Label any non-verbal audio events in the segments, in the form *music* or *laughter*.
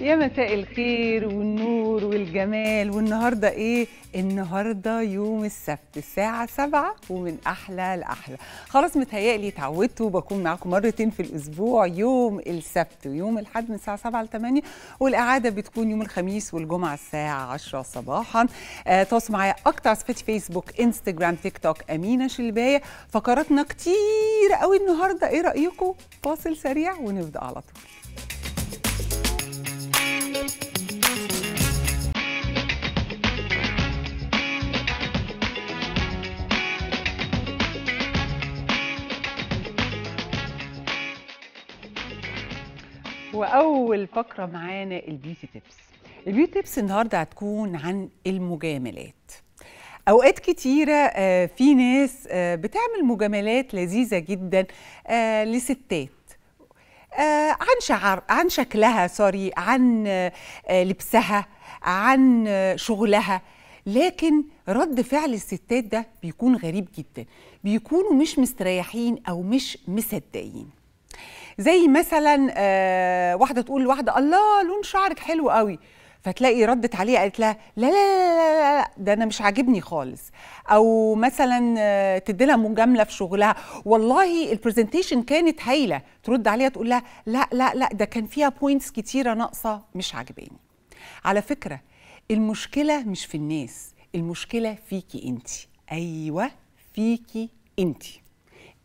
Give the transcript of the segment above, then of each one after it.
يا مساء الخير والنور والجمال والنهارده ايه؟ النهارده يوم السبت الساعة سبعة ومن أحلى لأحلى خلاص متهيألي تعودتوا بكون معاكم مرتين في الأسبوع يوم السبت ويوم الأحد من الساعة سبعة لثمانية 8 والإعادة بتكون يوم الخميس والجمعة الساعة عشرة صباحا آه تواصلوا معايا أكتر صفحتي فيسبوك انستجرام تيك توك أمينة شلباية فقراتنا كتير قوي النهارده إيه رأيكم؟ فاصل سريع ونبدأ على طول واول فقره معانا البيوتي تيبس البيوتي تيبس النهارده هتكون عن المجاملات اوقات كتيره آه، في ناس آه، بتعمل مجاملات لذيذه جدا آه، لستات عن شعر عن شكلها سوري عن لبسها عن شغلها لكن رد فعل الستات ده بيكون غريب جدا بيكونوا مش مستريحين او مش مصدقين زي مثلا آه، واحده تقول لواحده الله لون شعرك حلو قوي فتلاقي ردت عليها قالت لها لا لا لا لا ده انا مش عاجبني خالص او مثلا آه، تدي لها مجامله في شغلها والله البرزنتيشن كانت هايله ترد عليها تقول لها لا لا لا ده كان فيها بوينتس كتيره ناقصه مش عاجباني على فكره المشكله مش في الناس المشكله فيكي انت ايوه فيكي انتي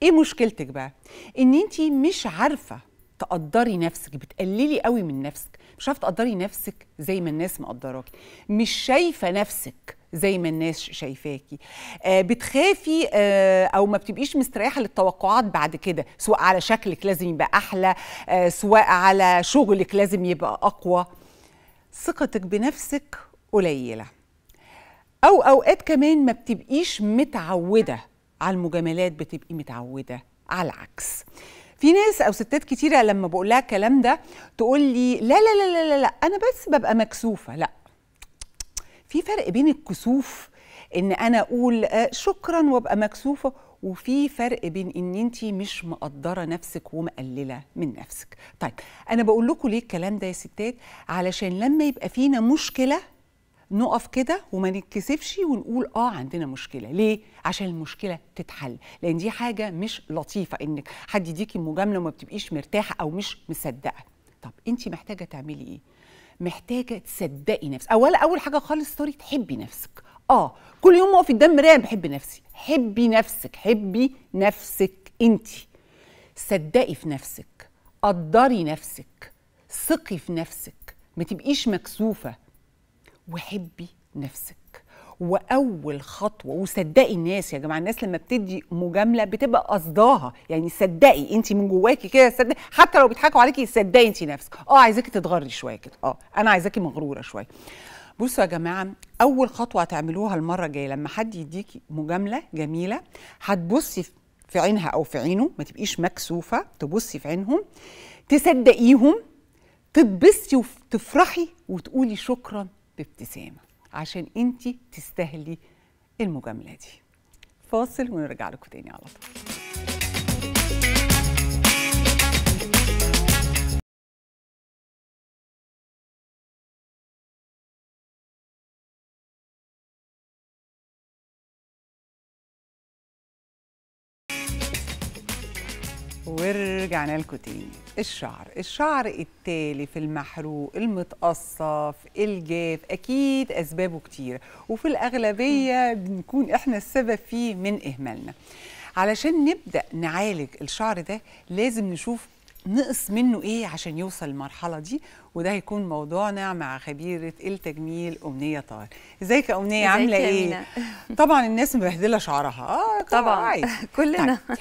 ايه مشكلتك بقى ان انت مش عارفه تقدري نفسك بتقللي قوي من نفسك مش عارفه تقدري نفسك زي ما الناس مقدراكي مش شايفه نفسك زي ما الناس شايفاكي آه بتخافي آه او ما بتبقيش مستريحه للتوقعات بعد كده سواء على شكلك لازم يبقى احلى آه سواء على شغلك لازم يبقى اقوى ثقتك بنفسك قليله او اوقات كمان ما بتبقيش متعوده على المجاملات بتبقي متعوده على العكس في ناس او ستات كتيره لما بقول لها الكلام ده تقول لي لا لا لا لا لا, لا انا بس ببقى مكسوفه لا في فرق بين الكسوف ان انا اقول آه، شكرا وابقى مكسوفه وفي فرق بين ان انت مش مقدره نفسك ومقلله من نفسك طيب انا بقول لكم ليه الكلام ده يا ستات علشان لما يبقى فينا مشكله نقف كده وما نتكسفش ونقول اه عندنا مشكله ليه عشان المشكله تتحل لان دي حاجه مش لطيفه انك حد يديكي مجامله وما بتبقيش مرتاحه او مش مصدقه طب انت محتاجه تعملي ايه محتاجه تصدقي نفسك اول اول حاجه خالص سوري تحبي نفسك اه كل يوم اقف قدام مرايه بحب نفسي حبي نفسك حبي نفسك انت صدقي في نفسك قدري نفسك ثقي في نفسك ما تبقيش مكسوفه وحبي نفسك واول خطوه وصدقي الناس يا جماعه الناس لما بتدي مجامله بتبقى قصداها يعني صدقي انت من جواكي كده صدقي حتى لو بيضحكوا عليكي صدقي انت نفسك اه عايزاكي تتغري شويه كده اه انا عايزاكي مغروره شويه بصوا يا جماعه اول خطوه هتعملوها المره الجايه لما حد يديكي مجامله جميله هتبصي في عينها او في عينه ما تبقيش مكسوفه تبصي في عينهم تصدقيهم تتبسطي وتفرحي وتقولي شكرا بابتسامه عشان انت تستاهلي المجامله دي فاصل ونرجع لكم تاني على طول ورجعنا لكم تاني الشعر الشعر التالف المحروق المتقصف الجاف اكيد اسبابه كتير وفي الاغلبيه بنكون احنا السبب فيه من اهمالنا علشان نبدا نعالج الشعر ده لازم نشوف نقص منه ايه عشان يوصل المرحله دي وده هيكون موضوعنا مع خبيره التجميل امنيه طاهر ازيك يا امنيه عامله ايه طبعا الناس مبهدله شعرها اه طبعا, طبعا. *laughs* كلنا طيب.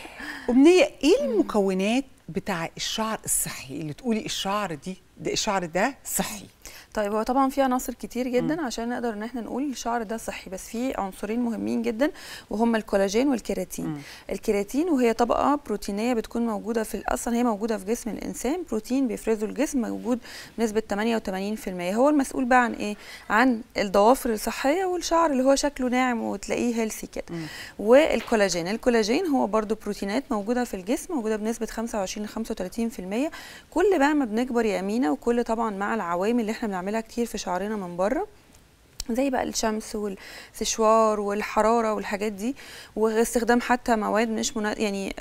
أمنية إيه المكونات بتاع الشعر الصحي اللي تقولي الشعر دي ده الشعر ده صحي طيب هو طبعا في عناصر كتير جدا م. عشان نقدر ان احنا نقول الشعر ده صحي بس في عنصرين مهمين جدا وهم الكولاجين والكيراتين م. الكيراتين وهي طبقه بروتينيه بتكون موجوده في اصلا هي موجوده في جسم الانسان بروتين بيفرزه الجسم موجود بنسبه 88% هو المسؤول بقى عن ايه عن الضوافر الصحيه والشعر اللي هو شكله ناعم وتلاقيه هيلثي كده والكولاجين الكولاجين هو برده بروتينات موجوده في الجسم موجوده بنسبه 25 ل 35% كل بقى ما بنكبر يا امينه وكل طبعا مع العوامل اللي احنا بنعملها كتير في شعرنا من بره زي بقى الشمس والسشوار والحراره والحاجات دي واستخدام حتى مواد مش منا... يعني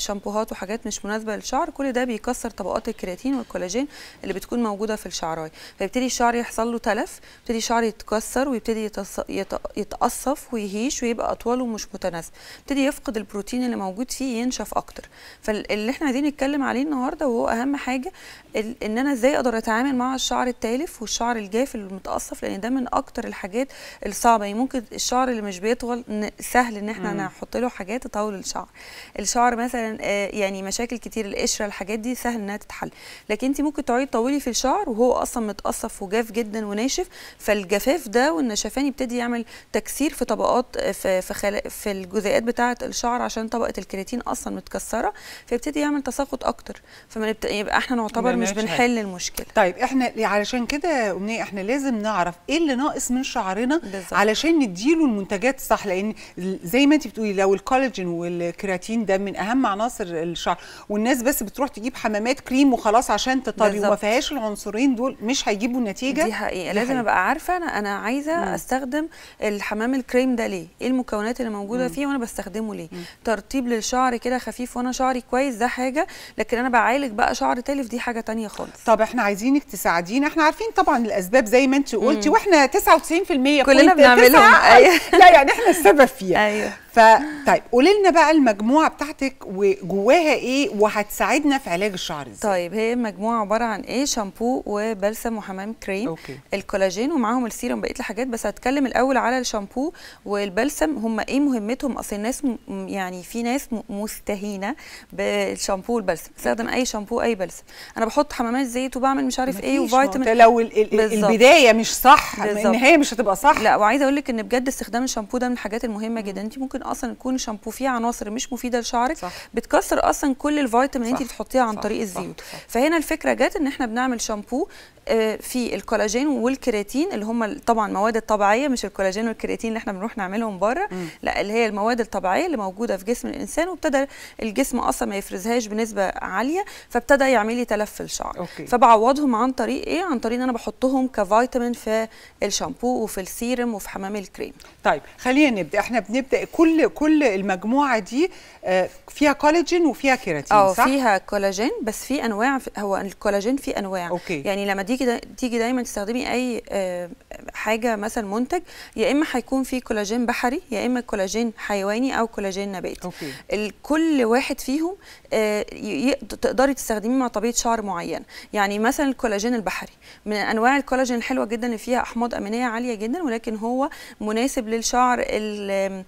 شامبوهات وحاجات مش مناسبه للشعر كل ده بيكسر طبقات الكرياتين والكولاجين اللي بتكون موجوده في الشعرايه فيبتدي الشعر يحصل له تلف يبتدي الشعر يتكسر ويبتدي يتص... يت... يتقصف ويهيش ويبقى اطول ومش متناسبه يبتدي يفقد البروتين اللي موجود فيه ينشف اكتر فاللي احنا عايزين نتكلم عليه النهارده وهو اهم حاجه ان انا ازاي اقدر اتعامل مع الشعر التالف والشعر الجاف المتقصف لان ده من أكتر اكتر الحاجات الصعبه يعني ممكن الشعر اللي مش بيطول سهل ان احنا نحط له حاجات تطول الشعر الشعر مثلا آه، يعني مشاكل كتير القشره الحاجات دي سهل انها تتحل لكن انت ممكن تقعدي تطولي في الشعر وهو اصلا متقصف وجاف جدا وناشف فالجفاف ده والنشفان يبتدي يعمل تكسير في طبقات آه، في في, في الجزيئات بتاعه الشعر عشان طبقه الكرياتين اصلا متكسره فيبتدي يعمل تساقط اكتر فما يبقى احنا نعتبر مش بنحل المشكله طيب احنا علشان كده امنيه احنا لازم نعرف ايه اللي ناقص ناقص من شعرنا بالزبط. علشان نديله المنتجات الصح لان زي ما انت بتقولي لو الكولاجين والكرياتين ده من اهم عناصر الشعر والناس بس بتروح تجيب حمامات كريم وخلاص عشان تطري وما فيهاش العنصرين دول مش هيجيبوا النتيجه دي حقيقه دي لازم حقيقة. ابقى عارفه انا انا عايزه مم. استخدم الحمام الكريم ده ليه ايه المكونات اللي موجوده مم. فيه وانا بستخدمه ليه مم. ترطيب للشعر كده خفيف وانا شعري كويس ده حاجه لكن انا بعالج بقى شعر تالف دي حاجه تانية خالص طب احنا عايزينك تساعدينا احنا عارفين طبعا الاسباب زي ما انت قلتي واحنا تسع 99% كلنا بنعملهم أيوه. لا يعني احنا السبب فيها أيوه. فطيب قولي لنا بقى المجموعه بتاعتك وجواها ايه وهتساعدنا في علاج الشعر ازاي طيب هي مجموعه عباره عن ايه شامبو وبلسم وحمام كريم أوكي. الكولاجين ومعاهم السيروم بقيه الحاجات بس هتكلم الاول على الشامبو والبلسم هم ايه مهمتهم اصل الناس يعني في ناس مستهينه بالشامبو والبلسم استخدم اي شامبو اي بلسم انا بحط حمامات زيت وبعمل مش عارف ايه وفيتامين لو ال ال البدايه مش صح النهايه مش هتبقى صح لا وعايزه اقول لك ان بجد استخدام الشامبو ده من الحاجات المهمه جدا انت ممكن اصلا يكون الشامبو فيه عناصر مش مفيده لشعرك صح. بتكسر اصلا كل الفيتامين اللي انت بتحطيها عن صح. طريق الزيوت صح. صح. فهنا الفكره جت ان احنا بنعمل شامبو آه، في الكولاجين والكرياتين اللي هم طبعا مواد الطبيعيه مش الكولاجين والكرياتين اللي احنا بنروح نعملهم بره لا اللي هي المواد الطبيعيه اللي موجوده في جسم الانسان وابتدى الجسم اصلا ما يفرزهاش بنسبه عاليه فابتدى يعمل لي تلف في الشعر أوكي. فبعوضهم عن طريق ايه عن طريق ان انا بحطهم كفيتامين في الشامبو وفي السيرم وفي حمام الكريم طيب خلينا نبدا احنا بنبدا كل كل كل المجموعه دي آه، فيها كولاجين وفيها كيراتين أو صح؟ اه فيها كولاجين بس في انواع هو الكولاجين في انواع أوكي. يعني لما تيجي دا تيجي دايما تستخدمي اي آه، حاجه مثلا منتج يا اما هيكون فيه كولاجين بحري يا اما كولاجين حيواني او كولاجين نباتي أوكي. كل واحد فيهم آه، تقدري تستخدميه مع طبيعه شعر معينه يعني مثلا الكولاجين البحري من انواع الكولاجين الحلوه جدا اللي فيها احماض امينيه عاليه جدا ولكن هو مناسب للشعر ال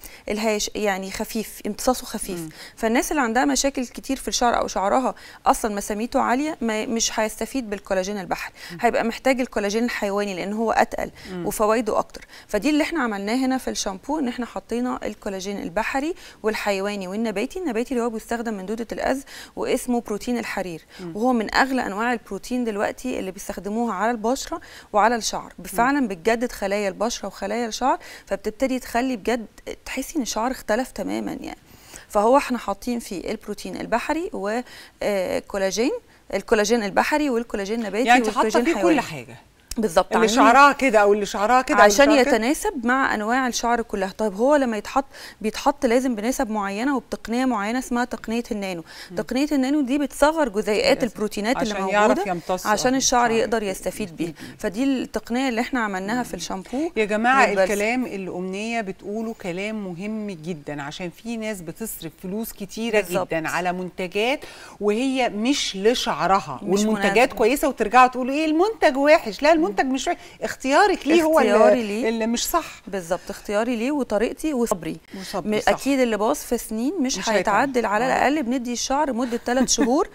هاش يعني خفيف امتصاصه خفيف مم. فالناس اللي عندها مشاكل كتير في الشعر او شعرها اصلا مساميته عاليه ما مش هيستفيد بالكولاجين البحري هيبقى محتاج الكولاجين الحيواني لان هو اتقل مم. وفوائده اكتر فدي اللي احنا عملناه هنا في الشامبو ان احنا حطينا الكولاجين البحري والحيواني والنباتي النباتي اللي هو بيستخدم من دوده الاز واسمه بروتين الحرير مم. وهو من اغلى انواع البروتين دلوقتي اللي بيستخدموها على البشره وعلى الشعر فعلا بتجدد خلايا البشره وخلايا الشعر فبتبتدي تخلي بجد تحسي ان الشعر الشعر اختلف تماما يعني فهو احنا حاطين فيه البروتين البحري والكولاجين آه، الكولاجين البحري والكولاجين النباتي يعني والكولاجين الحيواني يعني حاطه كل حاجه بالظبط اللي شعرها كده او اللي شعرها كده عشان يتناسب مع انواع الشعر كلها طيب هو لما يتحط بيتحط لازم بنسب معينه وبتقنيه معينه اسمها تقنيه النانو م. تقنيه النانو دي بتصغر جزيئات البروتينات اللي موجوده يعرف يمتص عشان الشعر يقدر يستفيد بيها فدي التقنيه اللي احنا عملناها في الشامبو يا جماعه والبرس. الكلام اللي امنيه بتقوله كلام مهم جدا عشان في ناس بتصرف فلوس كتيره بالزبط. جدا على منتجات وهي مش لشعرها مش والمنتجات مناسبة. كويسه وترجعوا تقولوا ايه المنتج وحش لا المنتج المنتج مش رايح اختيارك ليه اختياري هو اللي, ليه اللي مش صح بالظبط اختياري ليه وطريقتي وصبري وصبري صح. اكيد اللي باظ في سنين مش, مش هيتعدل على آه. الاقل بندي الشعر مده ثلاث *laughs* شهور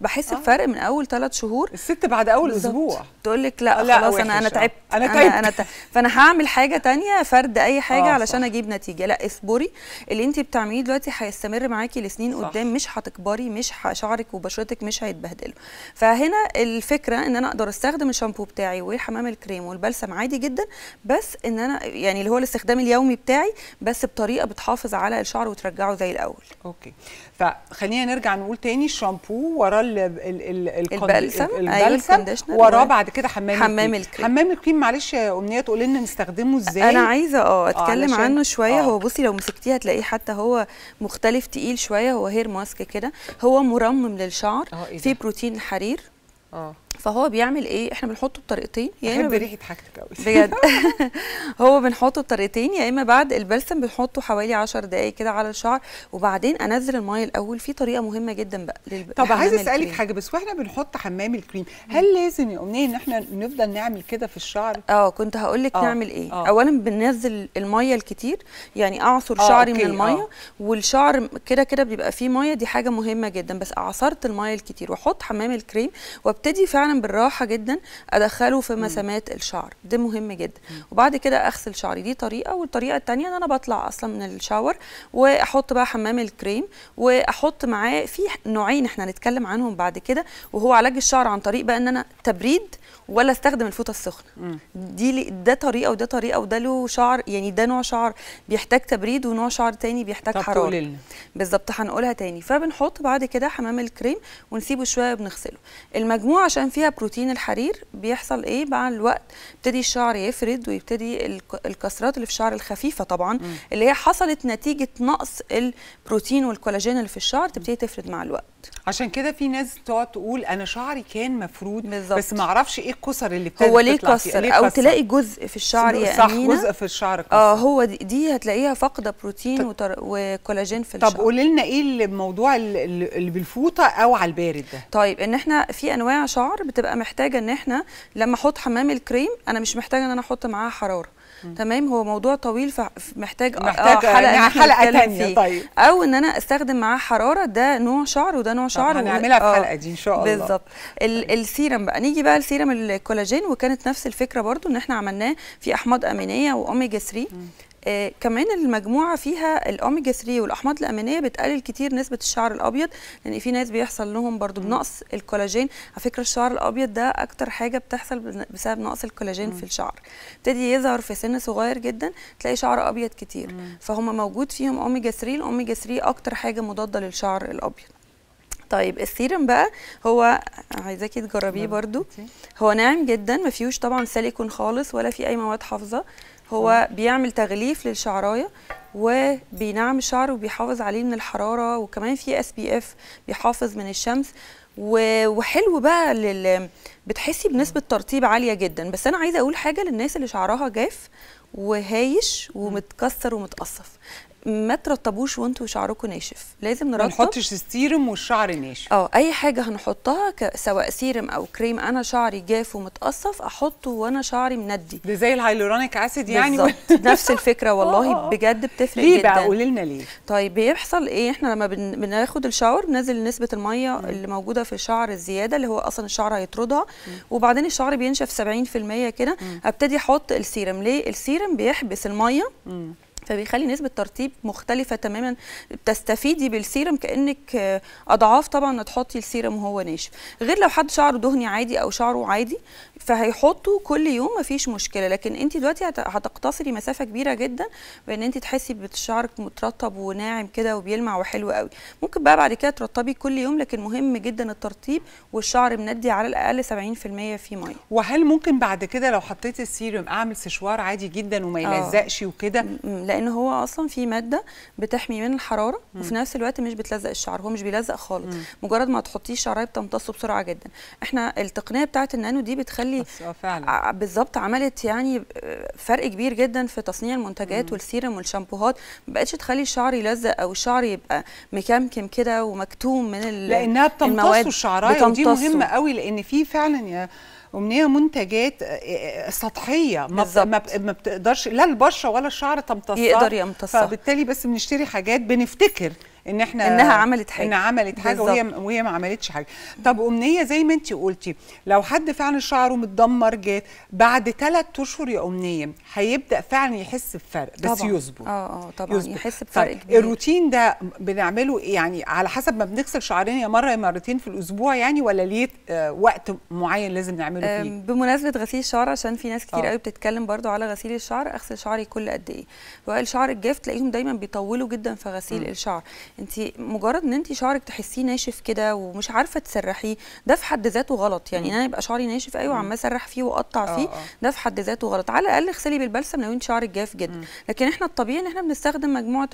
بحس آه. بفرق من اول ثلاث شهور الست بعد اول بالزبط. اسبوع تقول لك لا, آه، لا خلاص انا انا تعبت انا تعبت انا, فانا هعمل حاجه تانية فرد اي حاجه آه علشان صح. اجيب نتيجه لا اصبري اللي انت بتعمليه دلوقتي هيستمر معاكي لسنين صح. قدام مش هتكبري مش شعرك وبشرتك مش هيتبهدلوا فهنا الفكره ان انا اقدر استخدم الشامبو بتاعي وحمام الكريم والبلسم عادي جدا بس ان انا يعني اللي هو الاستخدام اليومي بتاعي بس بطريقه بتحافظ على الشعر وترجعه زي الاول اوكي فخلينا نرجع نقول تاني الشامبو وراه البلسم أيوة، البلسم وراه بعد كده حمام حمام الكريم حمام الكريم معلش يا امنيه تقول لنا نستخدمه ازاي انا عايزه اه, آه، اتكلم عنه شويه آه. هو بصي لو مسكتيه هتلاقيه حتى هو مختلف تقيل شويه هو هير ماسك كده هو مرمم للشعر آه، إيه فيه بروتين حرير اه فهو بيعمل ايه احنا بنحطه بطريقتين يا اما ريحه حاجتك قوي بجد *laughs* *laughs* هو بنحطه بطريقتين يا اما بعد البلسم بنحطه حوالي 10 دقائق كده على الشعر وبعدين انزل الميه الاول في طريقه مهمه جدا بقى للب... طب عايز اسالك حاجه بس واحنا بنحط حمام الكريم هل لازم يا امنيه ان احنا نفضل نعمل كده في الشعر اه كنت هقول لك آه، نعمل ايه أوه. اولا بننزل الميه الكتير يعني اعصر أوه. شعري أوكي. من الميه آه. والشعر كده كده بيبقى فيه ميه دي حاجه مهمه جدا بس اعصرت الميه الكتير واحط حمام الكريم وابتدي فعلا فعلا بالراحه جدا ادخله في مسامات الشعر ده مهم جدا وبعد كده اغسل شعري دي طريقه والطريقه الثانيه ان انا بطلع اصلا من الشاور واحط بقى حمام الكريم واحط معاه في نوعين احنا هنتكلم عنهم بعد كده وهو علاج الشعر عن طريق بقى ان انا تبريد ولا استخدم الفوطه السخنه دي ده طريقه وده طريقه وده له شعر يعني ده نوع شعر بيحتاج تبريد ونوع شعر تاني بيحتاج حراره بالظبط هنقولها تاني فبنحط بعد كده حمام الكريم ونسيبه شويه بنغسله المجموع عشان فيها بروتين الحرير بيحصل ايه مع الوقت يبتدي الشعر يفرد ويبتدي الكسرات اللي في الشعر الخفيفه طبعا م. اللي هي حصلت نتيجه نقص البروتين والكولاجين اللي في الشعر تبتدي تفرد مع الوقت عشان كده في ناس تقعد تقول انا شعري كان مفرود بالزبط. بس ما اعرفش ايه الكسر اللي ابتدت هو ليه كسر او تلاقي جزء في الشعر يا صح أمينة. جزء في الشعر كسر. اه هو دي, هتلاقيها فاقده بروتين ط... وكولاجين في الشعر طب قولي لنا ايه الموضوع اللي بالفوطه او على البارد ده طيب ان احنا في انواع شعر بتبقى محتاجه ان احنا لما احط حمام الكريم انا مش محتاجه ان انا احط معاها حراره تمام هو موضوع طويل فمحتاج آه، محتاج آه حلقه يعني حلقه ثانيه فيه. طيب او ان انا استخدم معاه حراره ده نوع شعر وده نوع شعر هنعملها في الحلقه آه، دي ان شاء الله بالظبط طيب. السيرم بقى نيجي بقى لسيرم الكولاجين وكانت نفس الفكره برده ان احنا عملناه في احماض امينيه واوميجا 3 آه كمان المجموعه فيها الاوميجا 3 والاحماض الامينيه بتقلل كتير نسبه الشعر الابيض لان في ناس بيحصل لهم برضو بنقص الكولاجين على فكره الشعر الابيض ده اكتر حاجه بتحصل بسبب نقص الكولاجين مم. في الشعر ابتدي يظهر في سن صغير جدا تلاقي شعر ابيض كتير مم. فهم موجود فيهم اوميجا 3 الاوميجا 3 اكتر حاجه مضاده للشعر الابيض طيب السيرم بقى هو عايزاكي تجربيه برضو هو ناعم جدا ما فيهوش طبعا سيليكون خالص ولا في اي مواد حافظه هو بيعمل تغليف للشعرايه وبينعم الشعر وبيحافظ عليه من الحراره وكمان في اس بي اف بيحافظ من الشمس وحلو بقى لل... بتحسي بنسبه ترطيب عاليه جدا بس انا عايزه اقول حاجه للناس اللي شعرها جاف وهايش ومتكسر ومتقصف ما ترطبوش وانتوا شعركم ناشف لازم نرطب ما نحطش السيرم والشعر ناشف اه اي حاجه هنحطها سواء سيرم او كريم انا شعري جاف ومتقصف احطه وانا شعري مندي ده زي الهايلورونيك اسيد يعني و... *laughs* نفس الفكره والله آه، آه، آه. بجد بتفرق ليه جدا ليه بقى قولي لنا ليه طيب بيحصل ايه احنا لما بن... بناخد الشاور بننزل نسبه الميه مم. اللي موجوده في الشعر الزياده اللي هو اصلا الشعر هيطردها وبعدين الشعر بينشف 70% كده ابتدي احط السيرم ليه السيرم بيحبس الميه مم. فبيخلي نسبه ترطيب مختلفه تماما بتستفيدي بالسيرم كانك آه، اضعاف طبعا تحطي السيرم وهو ناشف غير لو حد شعره دهني عادي او شعره عادي فهيحطه كل يوم مفيش مشكله لكن انت دلوقتي هتقتصري مسافه كبيره جدا بان انت تحسي بشعرك مترطب وناعم كده وبيلمع وحلو قوي ممكن بقى بعد كده ترطبي كل يوم لكن مهم جدا الترطيب والشعر مندي على الاقل 70% فيه ميه وهل ممكن بعد كده لو حطيت السيرم اعمل سشوار عادي جدا وما آه. يلزقش وكده لا لان هو اصلا في ماده بتحمي من الحراره مم. وفي نفس الوقت مش بتلزق الشعر هو مش بيلزق خالص مم. مجرد ما تحطيه الشعرايه بتمتصه بسرعه جدا احنا التقنيه بتاعه النانو دي بتخلي آه، بالظبط عملت يعني فرق كبير جدا في تصنيع المنتجات مم. والسيرم والشامبوهات ما بقتش تخلي الشعر يلزق او الشعر يبقى مكمكم كده ومكتوم من لانها بتمتصه الشعرايه ودي مهمه قوي لان في فعلا يا امنيه منتجات آه، آه، سطحيه ما, ما بتقدرش لا البشره ولا الشعر تمتصها يقدر يمتصها فبالتالي بس بنشتري حاجات بنفتكر ان احنا انها عملت حاجه انها عملت حاجه وهي وهي ما عملتش حاجه طب امنيه زي ما انت قلتي لو حد فعلا شعره متدمر جات بعد ثلاث اشهر يا امنيه هيبدا فعلا يحس بفرق بس طبعًا. يصبر اه اه طبعا يصبر. يحس بفرق طيب كبير الروتين ده بنعمله يعني على حسب ما بنغسل شعرنا يا مره يا مرتين في الاسبوع يعني ولا ليه آه، وقت معين لازم نعمله فيه بمناسبه غسيل الشعر عشان في ناس كتير آه. قوي بتتكلم برضو على غسيل الشعر اغسل شعري كل قد ايه وائل شعر الجاف تلاقيهم دايما بيطولوا جدا في غسيل م. الشعر انت مجرد ان انت شعرك تحسيه ناشف كده ومش عارفه تسرحيه ده في حد ذاته غلط يعني انا يبقى شعري ناشف ايوه عم اسرح فيه واقطع آه، فيه آه. ده في حد ذاته غلط على الاقل اغسلي بالبلسم لو انت شعرك جاف جدا لكن احنا الطبيعي ان احنا بنستخدم مجموعه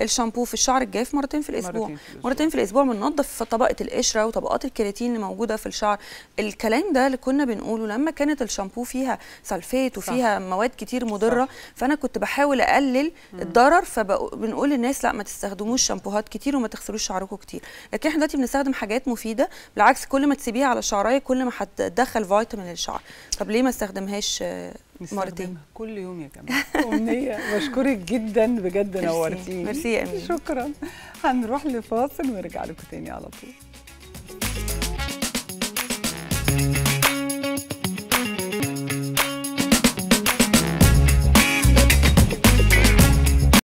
الشامبو في الشعر الجاف مرتين في الاسبوع مرتين في الاسبوع بننظف طبقه القشره وطبقات الكيراتين اللي موجوده في الشعر الكلام ده اللي كنا بنقوله لما كانت الشامبو فيها سلفيت وفيها صح. مواد كتير مضره صح. فانا كنت بحاول اقلل الضرر فبنقول للناس لا ما تستخدموش شامبو شامبوهات كتير وما تغسلوش شعركم كتير لكن احنا دلوقتي بنستخدم حاجات مفيده بالعكس كل ما تسيبيها على شعرايه كل ما هتدخل فيتامين للشعر طب ليه ما استخدمهاش آه، مرتين كل يوم يا جماعه *laughs* امنيه بشكرك جدا بجد نورتيني ميرسي يا شكرا هنروح لفاصل ونرجع لكم تاني على طول